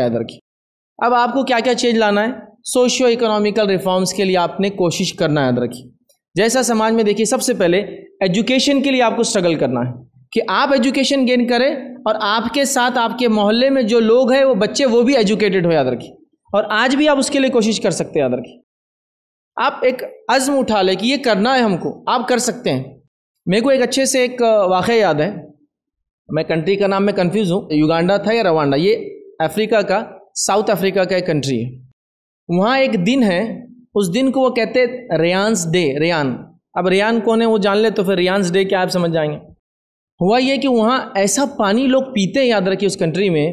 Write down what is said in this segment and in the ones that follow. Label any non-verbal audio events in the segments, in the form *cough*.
याद की अब आपको क्या क्या चेंज लाना है सोशियो इकोनॉमिकल रिफॉर्म्स के लिए आपने कोशिश करना याद रखिए जैसा समाज में देखिए सबसे पहले एजुकेशन के लिए आपको स्ट्रगल करना है कि आप एजुकेशन गेन करें और आपके साथ आपके मोहल्ले में जो लोग हैं वो बच्चे वो भी एजुकेटेड हो याद रखिए और आज भी आप उसके लिए कोशिश कर सकते हैं याद रखिए आप एक अज़म उठा लें कि ये करना है हमको आप कर सकते हैं मेरे को एक अच्छे से एक वाक़ याद है मैं कंट्री का नाम में कन्फ्यूज़ हूँ युगांडा था या रवांडा ये अफ्रीका का साउथ अफ्रीका का एक कंट्री है वहाँ एक दिन है उस दिन को वो कहते हैं डे रियान अब रियान कौन है वो जान ले तो फिर रियांस डे क्या आप समझ जाएंगे हुआ ये कि वहाँ ऐसा पानी लोग पीते हैं याद रखिए उस कंट्री में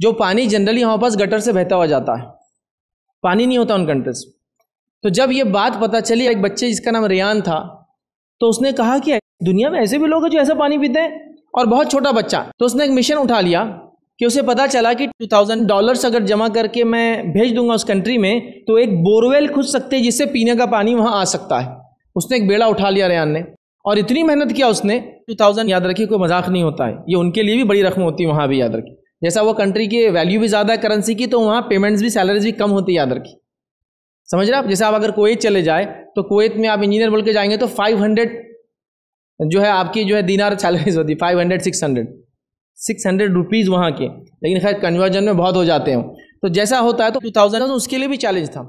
जो पानी जनरली हमारे पास गटर से बहता हुआ जाता है पानी नहीं होता उन कंट्री से तो जब ये बात पता चली एक बच्चे जिसका नाम रियान था तो उसने कहा कि दुनिया में ऐसे भी लोग हैं जो ऐसा पानी पीते हैं और बहुत छोटा बच्चा तो उसने एक मिशन उठा लिया कि उसे पता चला कि टू थाउजेंड डॉलर्स अगर जमा करके मैं भेज दूंगा उस कंट्री में तो एक बोरवेल खुद सकते हैं जिससे पीने का पानी वहाँ आ सकता है उसने एक बेड़ा उठा लिया रेन ने और इतनी मेहनत किया उसने टू थाउजेंड याद रखिए कोई मजाक नहीं होता है ये उनके लिए भी बड़ी रकम होती है वहाँ भी याद रखिए जैसा वो कंट्री की वैल्यू भी ज़्यादा है करेंसी की तो वहाँ पेमेंट्स भी सैलरीज भी कम होती है याद रखिए समझ रहे आप जैसे आप अगर कुवैत चले जाए तो कुवैत में आप इंजीनियर बोल के जाएंगे तो 500 जो है आपकी जो है दीनार सैलरीज होती है six hundred six hundred rupees वहाँ के लेकिन खैर कन्वर्जन में बहुत हो जाते हैं तो जैसा होता है तो टू थाउजेंड तो उसके लिए भी चैलेंज था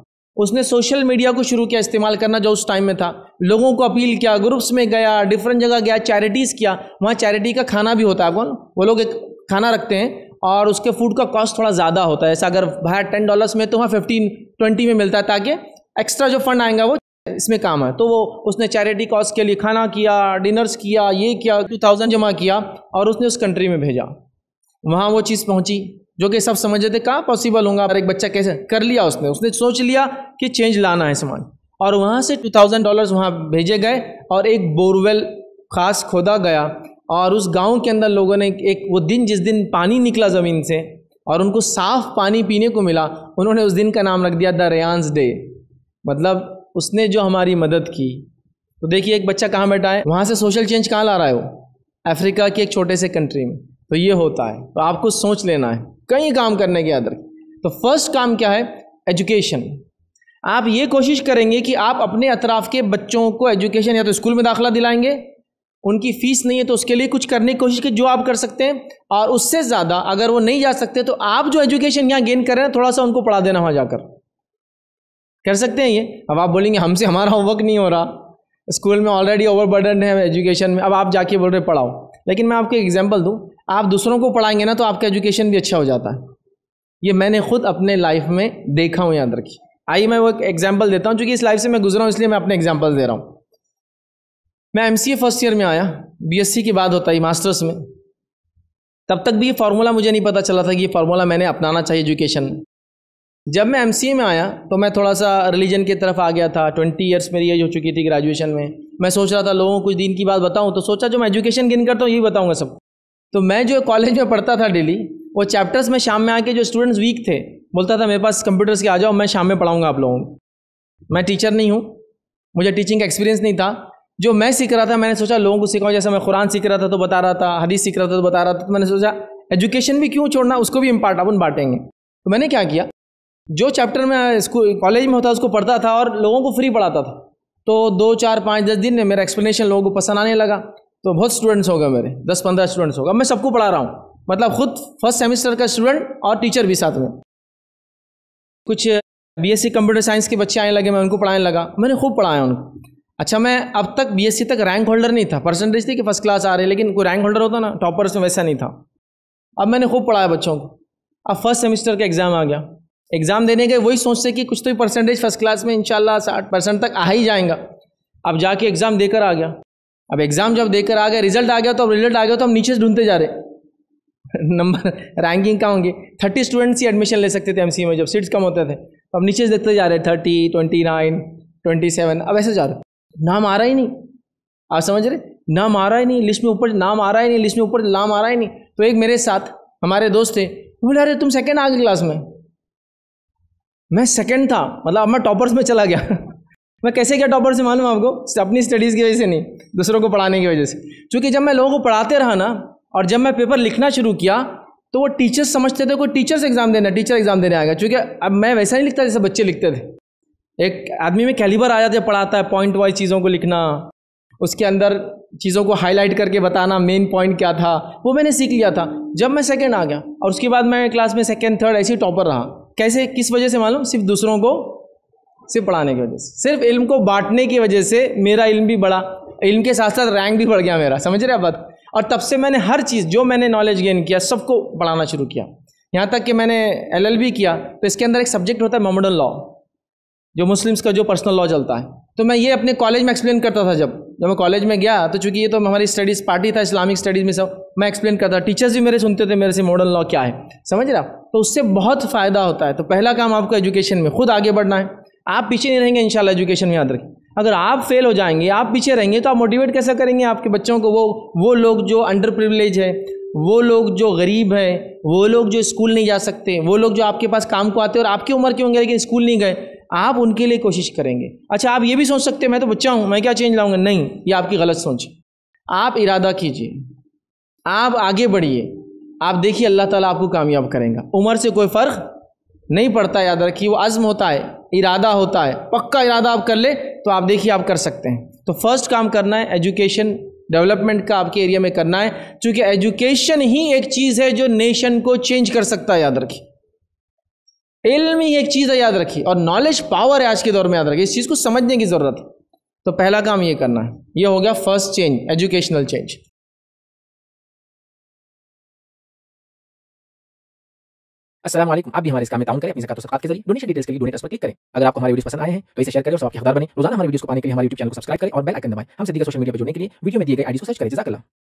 उसने सोशल मीडिया को शुरू किया इस्तेमाल करना जो उस टाइम में था लोगों को अपील किया ग्रुप्स में गया डिफरेंट जगह गया चैरिटीज़ किया वहाँ चैरिटी का खाना भी होता है कौन वो लोग एक खाना रखते हैं और उसके फूड का कॉस्ट थोड़ा ज़्यादा होता है ऐसा अगर बाहर टेन डॉलर्स में तो वहाँ फिफ्टीन ट्वेंटी में मिलता है ताकि एक्स्ट्रा जो फंड आएगा वो इसमें काम है तो वो उसने चैरिटी कॉज के लिए खाना किया डिनर्स किया ये किया टू थाउजेंड जमा किया और उसने उस कंट्री में भेजा वहाँ वो चीज़ पहुँची जो कि सब समझ रहे थे कहाँ पॉसिबल होगा और एक बच्चा कैसे कर लिया उसने उसने सोच लिया कि चेंज लाना है सामान और वहाँ से टू थाउजेंड डॉलर्स वहाँ भेजे गए और एक बोरवेल खास खोदा गया और उस गांव के अंदर लोगों ने एक वो दिन जिस दिन पानी निकला ज़मीन से और उनको साफ पानी पीने को मिला उन्होंने उस दिन का नाम रख दिया द रेन्स डे मतलब उसने जो हमारी मदद की तो देखिए एक बच्चा कहाँ बैठा है वहाँ से सोशल चेंज कहाँ ला रहा है वो अफ्रीका के एक छोटे से कंट्री में तो ये होता है तो आपको सोच लेना है कई काम करने के आदर तो फर्स्ट काम क्या है एजुकेशन आप ये कोशिश करेंगे कि आप अपने अतराफ के बच्चों को एजुकेशन या तो स्कूल में दाखिला दिलाएंगे उनकी फ़ीस नहीं है तो उसके लिए कुछ करने की कोशिश की जो आप कर सकते हैं और उससे ज़्यादा अगर वो नहीं जा सकते तो आप जो एजुकेशन यहाँ गेन कर रहे हैं थोड़ा सा उनको पढ़ा देना वहाँ जाकर कर सकते हैं ये अब आप बोलेंगे हमसे हमारा होमवर्क नहीं हो रहा स्कूल में ऑलरेडी ओवरबर्डन है एजुकेशन में अब आप जाके बोल रहे पढ़ाओ लेकिन मैं आपको एग्जाम्पल दूँ आप दूसरों को पढ़ाएंगे ना तो आपका एजुकेशन भी अच्छा हो जाता है ये मैंने खुद अपने लाइफ में देखा हूँ याद रखिए आइए मैं वो एक एग्जाम्पल देता हूँ चूँकि इस लाइफ से मैं गुजरा हूँ इसलिए मैं अपने एग्जाम्पल दे रहा हूँ मैं एम फर्स्ट ईयर में आया बी की बात होता है मास्टर्स में तब तक भी ये फार्मूला मुझे नहीं पता चला था कि ये फार्मूला मैंने अपनाना चाहिए एजुकेशन में जब मैं एम में आया तो मैं थोड़ा सा रिलीजन की तरफ आ गया था ट्वेंटी ईयर्स मेरी एज हो चुकी थी ग्रेजुएशन में मैं सोच रहा था लोगों को कुछ दिन की बात बताऊँ तो सोचा जो मैं एजुकेशन गिन करता हूँ यही बताऊँगा सब तो मैं जो कॉलेज में पढ़ता था डेली वो चैप्टर्स में शाम में आके जो स्टूडेंट्स वीक थे बोलता था मेरे पास कंप्यूटर्स के आ जाओ मैं शाम में पढ़ाऊँगा आप लोगों को मैं टीचर नहीं हूँ मुझे टीचिंग का एक्सपीरियंस नहीं था जो मैं सीख रहा था मैंने सोचा लोगों को सिखाऊँ जैसे मैं कुरान सीख रहा था तो बता रहा था हदीस सीख रहा था तो बता रहा था तो मैंने सोचा एजुकेशन भी क्यों छोड़ना उसको भी इम्पार्ट अपन बांटेंगे तो मैंने क्या किया जो चैप्टर में स्कूल कॉलेज में होता उसको पढ़ता था और लोगों को फ्री पढ़ाता था तो दो चार पाँच दस दिन में मेरा एक्सप्लेनेशन लोगों को पसंद आने लगा तो बहुत स्टूडेंट्स हो गए मेरे दस पंद्रह स्टूडेंट्स हो गए मैं सबको पढ़ा रहा हूँ मतलब खुद फर्स्ट सेमेस्टर का स्टूडेंट और टीचर भी साथ में कुछ बीएससी कंप्यूटर साइंस के बच्चे आने लगे मैं उनको पढ़ाने लगा मैंने खूब पढ़ाया उनको अच्छा मैं अब तक बीएससी तक रैंक होल्डर नहीं था परसेंटेज थी कि फर्स्ट क्लास आ रही लेकिन कोई रैंक होल्डर होता ना टॉपर्स में वैसा नहीं था अब मैंने खूब पढ़ाया बच्चों को अब फर्स्ट सेमेस्टर का एग्ज़ाम आ गया एग्ज़ाम देने गए वही सोचते कि कुछ तो परसेंटेज फर्स्ट क्लास में इंशाल्लाह साठ परसेंट तक आ ही जाएगा अब जाके एग्ज़ाम देकर आ गया अब एग्ज़ाम जब देकर आ गया रिजल्ट आ गया तो अब रिजल्ट आ गया तो हम नीचे ढूंढते जा रहे नंबर रैंकिंग *laughs* कहाँ होंगे थर्टी स्टूडेंट्स ही एडमिशन ले सकते थे एम में जब सीट्स कम होते थे तो अब नीचे देखते जा रहे thirty twenty nine twenty seven अब ऐसे जा रहे नाम आ रहा ही नहीं आप समझ रहे नाम आ रहा ही नहीं लिस्ट में ऊपर नाम आ रहा ही नहीं लिस्ट में ऊपर नाम आ रहा ही नहीं तो एक मेरे साथ हमारे दोस्त थे बोले अरे तुम सेकेंड आ गए क्लास में मैं सेकंड था मतलब अब मैं टॉपर्स में चला गया *laughs* मैं कैसे क्या टॉपर से मालूम आपको अपनी स्टडीज़ की वजह से नहीं दूसरों को पढ़ाने की वजह से क्योंकि जब मैं लोगों को पढ़ाते रहा ना और जब मैं पेपर लिखना शुरू किया तो वो टीचर्स समझते थे कोई टीचर्स एग्ज़ाम देना टीचर एग्ज़ाम देने आएगा क्योंकि अब मैं वैसा नहीं लिखता जैसे बच्चे लिखते थे एक आदमी में कैलिबर आ जाते पढ़ाता है पॉइंट वाइज चीज़ों को लिखना उसके अंदर चीज़ों को हाईलाइट करके बताना मेन पॉइंट क्या था वो मैंने सीख लिया था जब मैं सेकेंड आ गया और उसके बाद मैं क्लास में सेकेंड थर्ड ऐसे ही टॉपर रहा कैसे किस वजह से मालूम सिर्फ दूसरों को सिर्फ पढ़ाने की वजह से सिर्फ इल्म को बांटने की वजह से मेरा इल्म भी बढ़ा इल्म के साथ साथ रैंक भी बढ़ गया मेरा समझ रहे आप बात और तब से मैंने हर चीज़ जो मैंने नॉलेज गेन किया सबको पढ़ाना शुरू किया यहाँ तक कि मैंने बी किया तो इसके अंदर एक सब्जेक्ट होता है मोमडन लॉ जो मुस्लिम्स का जो पर्सनल लॉ चलता है तो मैं ये अपने कॉलेज में एक्सप्लेन करता था जब जब मैं कॉलेज में गया तो चूंकि ये तो हमारी स्टडीज़ पार्टी था इस्लामिक स्टडीज़ में सब मैं एक्सप्लेन करता टीचर्स भी मेरे सुनते थे मेरे से मॉडर्न लॉ क्या है समझ रहा तो उससे बहुत फ़ायदा होता है तो पहला काम आपको एजुकेशन में खुद आगे बढ़ना है आप पीछे नहीं रहेंगे इन एजुकेशन में याद रखें अगर आप फेल हो जाएंगे आप पीछे रहेंगे तो आप मोटिवेट कैसे करेंगे आपके बच्चों को वो वो लोग जो अंडर प्रिवलेज है वो लोग जो गरीब है वो लोग जो स्कूल नहीं जा सकते वो लोग जो आपके पास काम को आते हैं और आपकी उम्र के होंगे लेकिन स्कूल नहीं गए आप उनके लिए कोशिश करेंगे अच्छा आप ये भी सोच सकते हैं मैं तो बच्चा हूँ मैं क्या चेंज लाऊंगा नहीं ये आपकी गलत सोच है आप इरादा कीजिए आप आगे बढ़िए आप देखिए अल्लाह ताला आपको कामयाब करेगा उम्र से कोई फ़र्क नहीं पड़ता याद रखिए वो अज़म होता है इरादा होता है पक्का इरादा आप कर ले तो आप देखिए आप कर सकते हैं तो फर्स्ट काम करना है एजुकेशन डेवलपमेंट का आपके एरिया में करना है क्योंकि एजुकेशन ही एक चीज़ है जो नेशन को चेंज कर सकता है याद रखिए इल्म ही एक चीज़ है याद रखिए और नॉलेज पावर है आज के दौर में याद रखिए इस चीज़ को समझने की ज़रूरत है तो पहला काम ये करना है ये हो गया first change educational change Aslam आप भी हमारे इस काम में ताउन करें अपनी जकात सकात के जरिए डोनेशन डिटेल्स के लिए डोनेट पर क्लिक करें अगर आपको हमारी वीडियो पसंद आए हैं तो इसे शेयर करें और सबके हकदार बने रोजाना हमारे वीडियो को पाने के लिए हमारे यूट्यूब चैनल को सब्सक्राइब करें और बेल आइकन दबाएं हमसे दिए सोशल मीडिया पर जुड़ने के लिए वीडियो में दिए गए आईडी को सर्च करें जजाकला